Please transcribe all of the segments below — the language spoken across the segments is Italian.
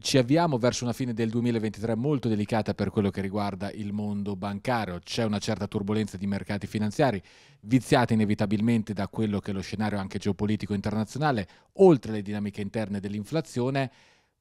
ci avviamo verso una fine del 2023 molto delicata per quello che riguarda il mondo bancario, c'è una certa turbolenza di mercati finanziari viziata inevitabilmente da quello che è lo scenario anche geopolitico internazionale, oltre alle dinamiche interne dell'inflazione.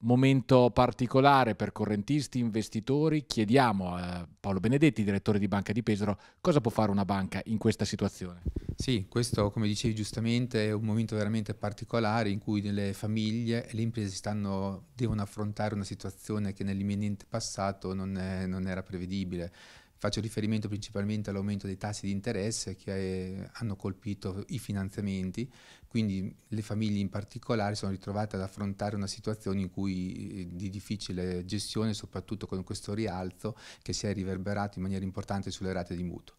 Momento particolare per correntisti, investitori. Chiediamo a Paolo Benedetti, direttore di Banca di Pesaro, cosa può fare una banca in questa situazione. Sì, questo come dicevi giustamente è un momento veramente particolare in cui le famiglie e le imprese stanno, devono affrontare una situazione che nell'imminente passato non, è, non era prevedibile. Faccio riferimento principalmente all'aumento dei tassi di interesse che è, eh, hanno colpito i finanziamenti, quindi le famiglie in particolare sono ritrovate ad affrontare una situazione in cui, eh, di difficile gestione, soprattutto con questo rialzo che si è riverberato in maniera importante sulle rate di mutuo.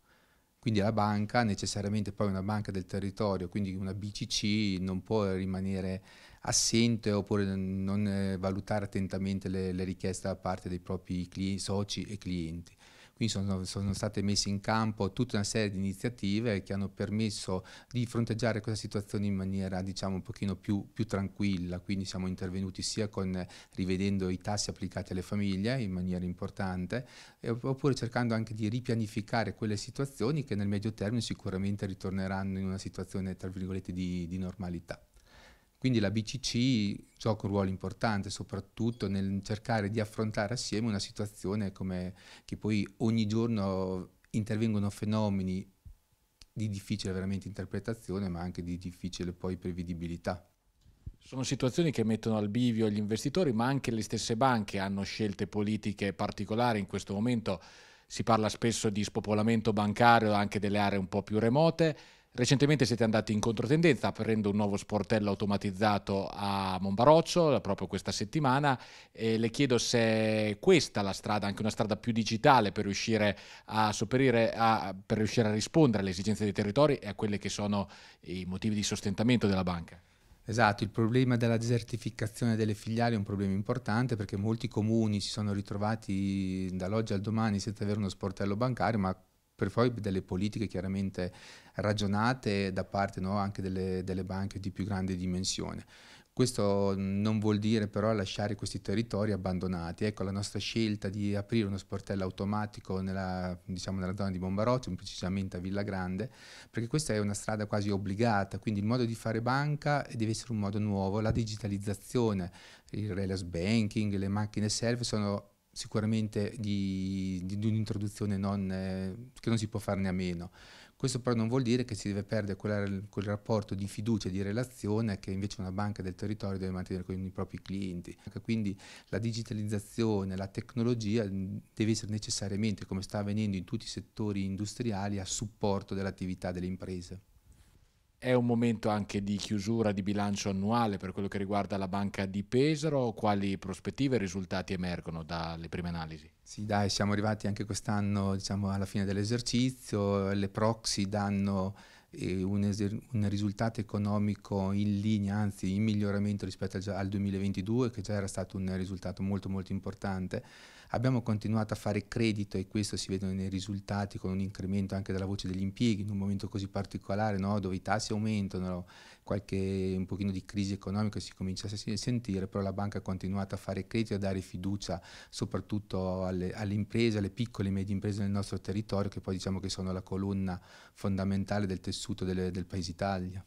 Quindi la banca, necessariamente poi una banca del territorio, quindi una BCC non può rimanere assente oppure non eh, valutare attentamente le, le richieste da parte dei propri clienti, soci e clienti. Quindi sono, sono, state messe in campo tutta una serie di iniziative che hanno permesso di fronteggiare questa situazione in maniera diciamo un pochino più, più tranquilla, quindi siamo intervenuti sia con rivedendo i tassi applicati alle famiglie in maniera importante, eh, oppure cercando anche di ripianificare quelle situazioni che nel medio termine sicuramente ritorneranno in una situazione tra virgolette di, di normalità. Quindi la BCC gioca un ruolo importante soprattutto nel cercare di affrontare assieme una situazione come che poi ogni giorno intervengono fenomeni di difficile veramente interpretazione ma anche di difficile poi prevedibilità. Sono situazioni che mettono al bivio gli investitori ma anche le stesse banche hanno scelte politiche particolari in questo momento si parla spesso di spopolamento bancario anche delle aree un po' più remote Recentemente siete andati in controtendenza aprendo un nuovo sportello automatizzato a Monbaroccio proprio questa settimana e le chiedo se è questa la strada, anche una strada più digitale per riuscire a, a, per riuscire a rispondere alle esigenze dei territori e a quelli che sono i motivi di sostentamento della banca. Esatto, il problema della desertificazione delle filiali è un problema importante perché molti comuni si sono ritrovati dall'oggi al domani senza avere uno sportello bancario, ma per poi delle politiche chiaramente ragionate da parte no, anche delle, delle, banche di più grande dimensione. Questo non vuol dire però lasciare questi territori abbandonati. Ecco la nostra scelta di aprire uno sportello automatico nella, diciamo, nella zona di Bombarotti, precisamente a Villa Grande, perché questa è una strada quasi obbligata, quindi il modo di fare banca deve essere un modo nuovo, la digitalizzazione, il relax banking, le macchine self sono sicuramente di, di, di un'introduzione non, eh, che non si può farne a meno. Questo però non vuol dire che si deve perdere quel, quel rapporto di fiducia e di relazione che invece una banca del territorio deve mantenere con i propri clienti. Quindi la digitalizzazione, la tecnologia mm, deve essere necessariamente, come sta avvenendo in tutti i settori industriali, a supporto dell'attività delle imprese. È un momento anche di chiusura di bilancio annuale per quello che riguarda la banca di Pesaro. Quali prospettive e risultati emergono dalle prime analisi? Sì, dai, siamo arrivati anche quest'anno diciamo, alla fine dell'esercizio. Le proxy danno un, eser- un, risultato economico in linea, anzi in miglioramento rispetto al 2022, che già era stato un risultato molto molto importante. Abbiamo continuato a fare credito e questo si vede nei risultati con un incremento anche della voce degli impieghi in un momento così particolare no? dove i tassi aumentano, qualche, un pochino di crisi economica si comincia a sentire, però la banca ha continuato a fare credito e a dare fiducia soprattutto alle, alle imprese, alle piccole e medie imprese nel nostro territorio che poi diciamo che sono la colonna fondamentale del tessuto vissuto delle, del paese Italia.